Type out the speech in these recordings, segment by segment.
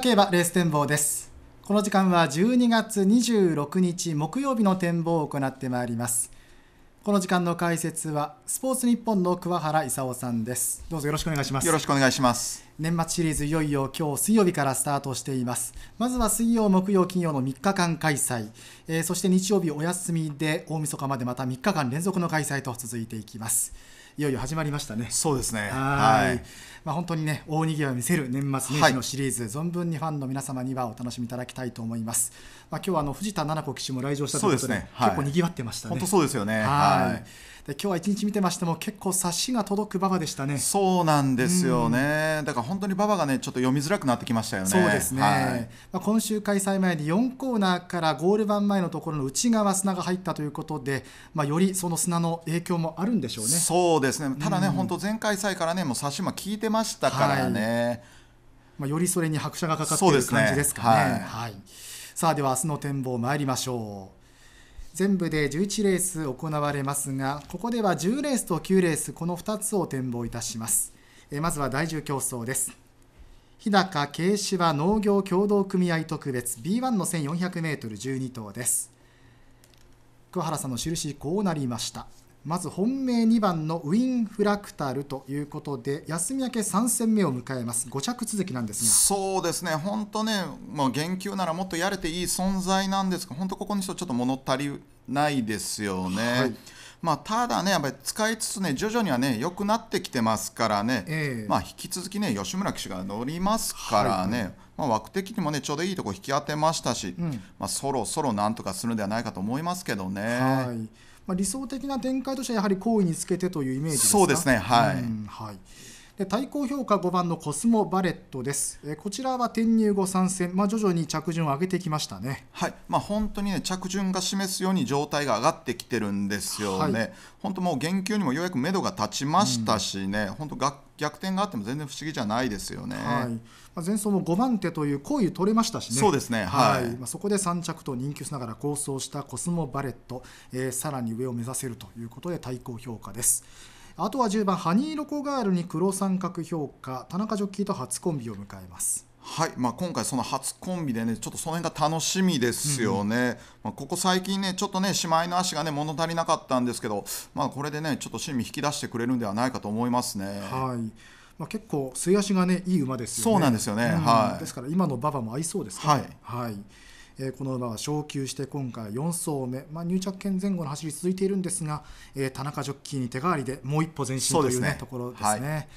競馬レース展望ですこの時間は12月26日木曜日の展望を行ってまいりますこの時間の解説はスポーツニッポンの桑原勲さんですどうぞよろしくお願いしますよろしくお願いします年末シリーズいよいよ今日水曜日からスタートしていますまずは水曜木曜金曜の3日間開催、えー、そして日曜日お休みで大晦日までまた3日間連続の開催と続いていきますいよいよ始まりましたね。そうですね。はい。まあ本当にね大賑わいを見せる年末年始のシリーズ、はい、存分にファンの皆様にはお楽しみいただきたいと思います。まあ今日はあの藤田七子騎手も来場したということで、でねはい、結構賑わってましたね。本当そうですよね。はいで今日は一日見てましても結構差しが届く馬場でしたねそうなんですよね、だから本当に馬場がねちょっと読みづらくなってきましたよねそうですね、はい、まあ、今週開催前に4コーナーからゴール板前のところの内側砂が入ったということで、まあ、よりその砂の影響もあるんでしょうねそうですねただね、本当前回祭からねもう差しも聞いてましたからね、はいまあ、よりそれに拍車がかかっている感じですかね。ねはい、はい、さあでは明日の展望参りましょう。全部で11レース行われますがここでは10レースと9レースこの2つを展望いたしますえまずは第10競争です日高慶芝農業協同組合特別 B1 の 1400m12 頭です桑原さんの印こうなりましたまず本命2番のウィンフラクタルということで休み明け3戦目を迎えます5着続きなんですがそうですね本当ねもう言及ならもっとやれていい存在なんですが本当ここにちょっと物足りないですよね。はいまあ、ただね、やっぱり使いつつね、徐々にはね、良くなってきてますからね、えー、まあ、引き続きね、吉村騎手が乗りますからね、はい、まあ、枠的にもね、ちょうどいいとこ引き当てましたし、うん、まあ、そろそろなんとかするんではないかと思いますけどね。はいまあ、理想的な展開としてはやはり好意につけてというイメージそうですねはい、うん、はいで対抗評価5番のコスモ・バレットです、えこちらは転入後参戦、まあ、徐々に着順を上げてきましたね、はいまあ、本当に、ね、着順が示すように状態が上がってきてるんですよね、はい、本当もう言及にもようやく目処が立ちましたしね、うん、本当が逆転があっても全然不思議じゃないですよね。はい、まあ、前走も5番手という好位取れましたしね。そうですね。はい。はい、まあ、そこで3着と人気しながら構想したコスモバレット、えー、さらに上を目指せるということで対抗評価です。あとは10番ハニーロコガールに黒三角評価田中ジョッキーと初コンビを迎えますはいまあ、今回、その初コンビでねちょっとその辺が楽しみですよね、うんまあ、ここ最近ね、ちょっとね、姉妹の足がね物足りなかったんですけど、まあ、これでね、ちょっと趣味引き出してくれるんではないかと思いますね。はいまあ、結構、末足がね、いい馬ですよね。そうなんですよね、うん、はい、ですから、今の馬場も合いそうですね。はい、はいえこの馬は昇級して今回4走目、まあ、入着圏前後の走り続いているんですが、え田中ジョッキーに手代わりでもう一歩前進という、ねうね、ところですね。はい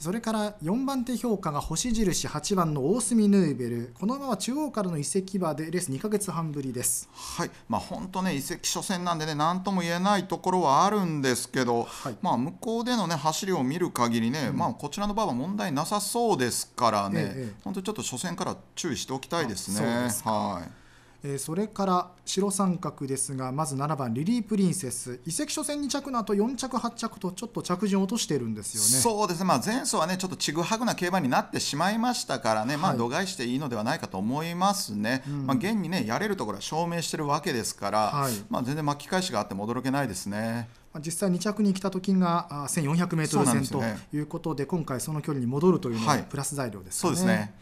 それから4番手評価が星印8番の大隅ヌーベルこの馬は中央からの移籍馬でレース2か月半ぶりです。はいまあ、本当ね移籍初戦なんでね何とも言えないところはあるんですけど、はい、まあ、向こうでの、ね、走りを見る限りね、うん、まあ、こちらの馬は問題なさそうですからね、ええ、本当ちょっと初戦から注意しておきたいですね。はいえそれから白三角ですがまず7番リリー・プリンセス移籍初戦2着の後4着8着とちょっと着順落としてるんですよねそうですね、まあ、前走はねちょっとちぐはぐな競馬になってしまいましたからね、はい、まあ、度外していいのではないかと思いますね、うん、まあ、現にねやれるところは証明してるわけですから、はい、まあ、全然巻き返しがあっても驚けないですね。実際2着に来た時が1 4 0 0ル戦ということで、ね、今回その距離に戻るというのがプラス材料ですね。そうですね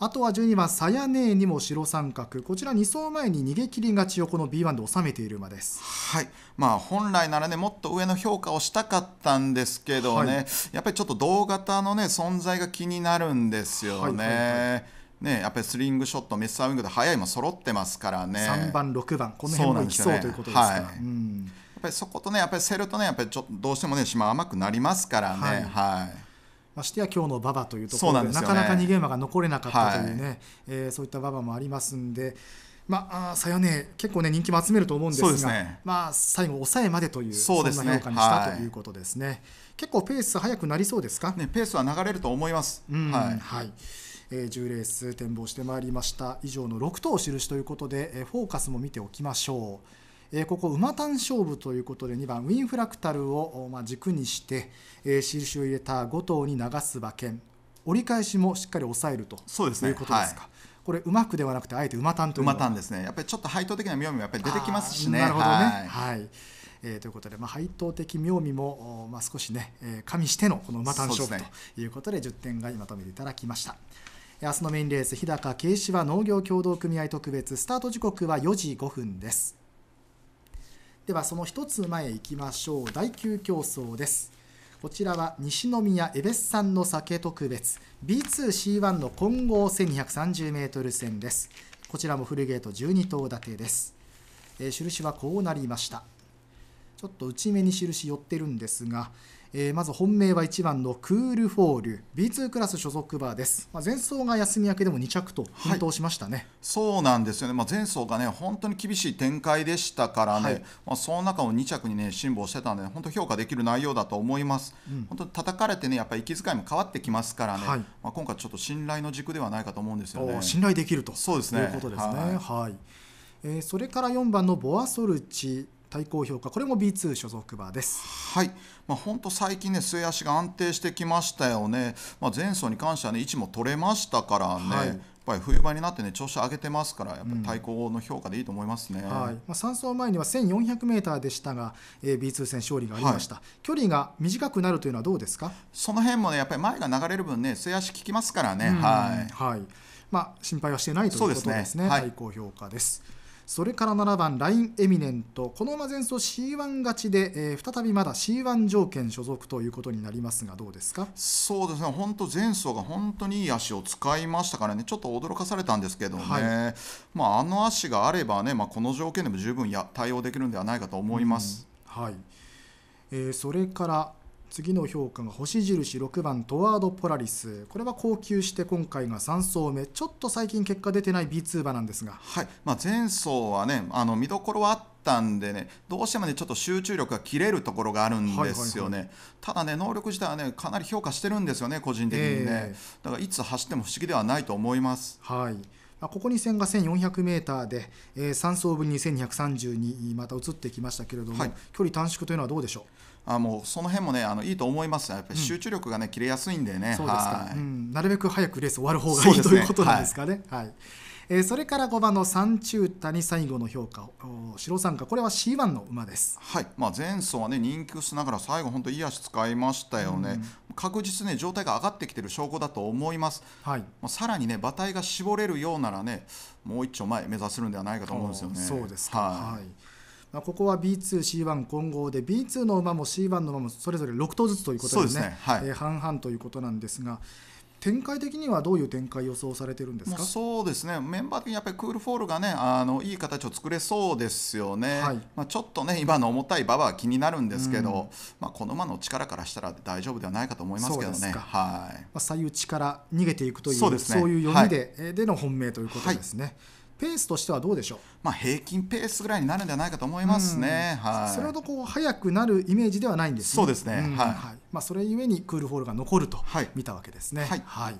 あとは12番サヤネーにも白三角こちら2走前に逃げ切り勝ちをこの B1 で収めている馬です。はいまあ、本来ならねもっと上の評価をしたかったんですけどね、はい、やっぱりちょっと同型のね存在が気になるんですよね。はいはいはいね、やっぱりスリングショットメッサーウィングで速いも揃ってますからね3番6番この辺もいきそう、ということですか、うん、やっぱりそことねやっぱりセルとねやっぱりちょどうしてもね島甘くなりますからねはい、はいましてや今日の馬場というところで、ね、なかなか逃げ馬が残れなかったというね、はい、えー、そういった馬場もありますんで。まあ、あさよね、結構ね、人気も集めると思うんですが、ね、まあ、最後、抑えまでという、そうですね、評価にしたということですね、結構ペース、早くなりそうですか、ね、ペースは流れると思います。はい、はいえー、十レース展望してまいりました以上の六頭印ということで、えー、フォーカスも見ておきましょう。えー、ここ馬単勝負ということで2番ウィンフラクタルを、まあ、軸にして、えー、印を入れた5頭に流す馬券折り返しもしっかり抑えるとそうです、ね、いうことですか。はいこれ馬区ではなくてあえて馬単という馬単ですねやっぱりちょっと配当的な妙味もやっぱり出てきますしねなるほどねはい、はい、えー、ということで、まあ、配当的妙味も、まあ、少しね、えー、加味してのこの馬単勝負ということでで、10点がまとめていただきました明日のメインレース日高慶は農業協同組合特別スタート時刻は4時5分ですではその一つ前へ行きましょう第9競争ですこちらは西宮エベス産の酒特別 B2C1 の混合1 2 3 0メートル戦ですこちらもフルゲート12頭立てです、えー、印はこうなりましたちょっと内目に印寄ってるんですが、えー、まず本命は1番のクールフォール B2 クラス所属馬です、まあ、前走が休み明けでも2着と奮闘しましたね、はい、そうなんですよね、まあ、前走がね本当に厳しい展開でしたからね、はい、まあ、その中を2着にね辛抱してたんで、ね、本当評価できる内容だと思います、うん、本当叩かれてねやっぱり息遣いも変わってきますからね、はい、まあ、今回ちょっと信頼の軸ではないかと思うんですよね信頼できるとそうですねいうことですねはい、えー、それから4番のボアソルチ対抗評価これも B2 所属馬です。はい、まあ本当最近ね末足が安定してきましたよね。まあ前走に関してはね位置も取れましたからね。はい、やっぱり冬場になってね調子上げてますからやっぱり対抗の評価でいいと思いますね。うん、はい。まあ三走前には千四百メーターでしたが、えー、B2 戦勝利がありました、はい、距離が短くなるというのはどうですか？その辺もねやっぱり前が流れる分ね末足効きますからね。はい。はい。まあ心配はしてないということですね。すねはい、対抗評価です。それから7番ラインエミネントこの馬前走 C1 勝ちで、えー、再びまだ C1 条件所属ということになりますがどうですかそうですね本当前走が本当にいい足を使いましたからねちょっと驚かされたんですけどね、はい、まあ、あの足があればね、まあ、この条件でも十分や対応できるんではないかと思います。うん、はいえー、それから次の評価が星印6番トワード・ポラリスこれは高級して今回が3走目ちょっと最近結果出てない B2 馬なんですが、はいまあ、前走はねあの見どころはあったんでねどうしてもねちょっと集中力が切れるところがあるんですよね、はいはいはい、ただね能力自体はねかなり評価してるんですよね個人的にね、えー、だからいつ走っても不思議ではないと思います。はいここ2戦が 1400m で、えー、3走分に1232また移ってきましたけれども、はい、距離短縮というのはどうでしょうあもうその辺もねあのいいと思いますやっぱり集中力がね、切れやすいんでねそうですか、うん、なるべく早くレース終わる方がいい、ね、ということなんですかね。はい、はい、えー、それから5番の三中谷最後の評価白参加これは C1 の馬です、はいまあ、前走は、ね、人気薄ながら最後本当いい足使いましたよね、うん、確実ね状態が上がってきてる証拠だと思います、はいまあ、さらにね馬体が絞れるようならねもう一丁前目指せるんではないかと思うんですよね。そうですはい、はいまあ、ここは B2C1 混合で B2 の馬も C1 の馬もそれぞれ6頭ずつということですねで、ねはい、えー、半々ということなんですが。展開的にはどういう展開予想されてるんですかそうですねメンバー的にやっぱりクールフォールがねあのいい形を作れそうですよね、はい、まあ、ちょっとね今の重たい馬場は気になるんですけど、うん、まあ、この馬の力からしたら大丈夫ではないかと思いますけどね、はいまあ、左右力逃げていくというそう、ね,、いう読みではい、での本命ということですね。はいペースとしてはどうでしょう、まあ、平均ペースぐらいになるんじゃないかと思いますね、はい、それほどこう速くなるイメージではないんです、ね、そうですね、はい、はい、まあ、それゆえにクールホールが残ると見たわけですね。はい、はい、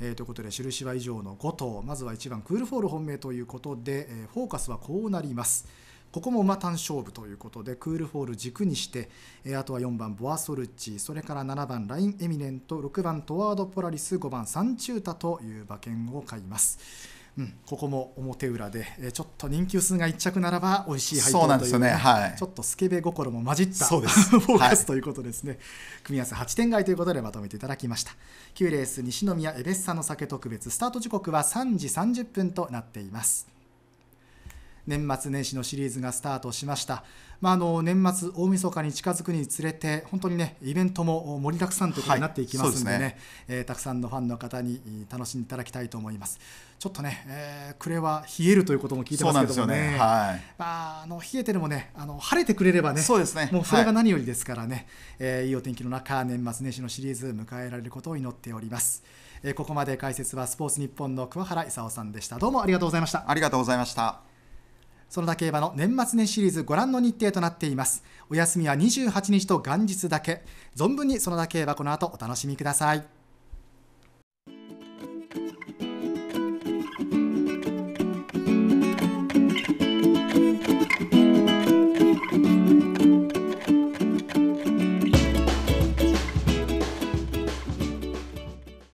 えー、ということで印は以上の5頭まずは1番クールフォール本命ということで、えー、フォーカスはこうなります。ここも馬単勝負ということでクールフォール軸にして、えあとは4番ボアソルチそれから7番ラインエミネント6番トワードポラリス5番サンチュータという馬券を買います。うん、ここも表裏で、えー、ちょっと人気薄が1着ならば美味しい配当という、ね、うなんですよね、はい、ちょっとスケベ心も混じったそうです フォーカスということですね、はい、組み合わせ8点外ということでまとめていただきました9レース西宮エベッサの酒特別スタート時刻は3時30分となっています年末年始のシリーズがスタートしました、まああ、の年末大晦日に近づくにつれて本当にねイベントも盛りだくさんということになっていきますんでねはい、は、ね、えー、たくさんのファンの方に楽しんでいただきたいと思いますちょっとね、えー、暮れは冷えるということも聞いてますけどもね、ねはい、まあ、あの冷えてでもねあの晴れてくれればねそうですねもうそれが何よりですからね、はいえー、いいお天気の中年末年始のシリーズ迎えられることを祈っております。えここまで解説はスポーツニッポンの桑原勲さんでした。どうもありがとうございました。ありがとうございました。園田競馬の年末年シリーズご覧の日程となっていますお休みは28日と元日だけ存分に園田競馬この後お楽しみください